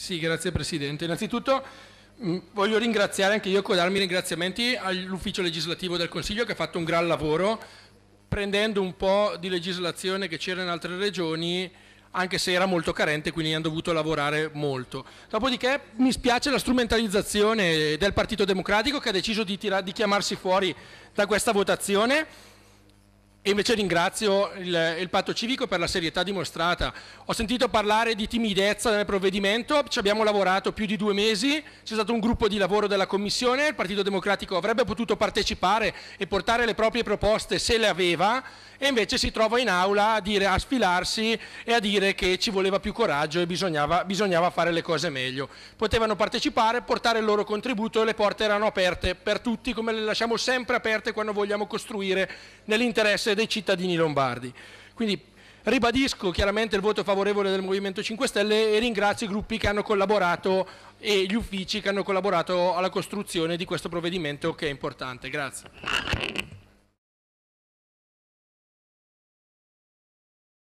Sì, grazie Presidente. Innanzitutto mh, mm, voglio ringraziare anche io, codarmi ringraziamenti all'ufficio legislativo del Consiglio che ha fatto un gran lavoro prendendo un po' di legislazione che c'era in altre regioni anche se era molto carente, quindi hanno dovuto lavorare molto. Dopodiché mi spiace la strumentalizzazione del Partito Democratico che ha deciso di, di chiamarsi fuori da questa votazione e invece ringrazio il, il, patto civico per la serietà dimostrata. Ho sentito parlare di timidezza nel provvedimento, ci abbiamo lavorato più di due mesi, c'è stato un gruppo di lavoro della Commissione, il Partito Democratico avrebbe potuto partecipare e portare le proprie proposte se le aveva e invece si trova in aula a, dire, a sfilarsi e a dire che ci voleva più coraggio e bisognava, bisognava fare le cose meglio. Potevano partecipare, portare il loro contributo e le porte erano aperte per tutti come le lasciamo sempre aperte quando vogliamo costruire nell'interesse e dei cittadini lombardi. Quindi ribadisco chiaramente il voto favorevole del Movimento 5 Stelle e ringrazio i gruppi che hanno collaborato e gli uffici che hanno collaborato alla costruzione di questo provvedimento che è importante. Grazie.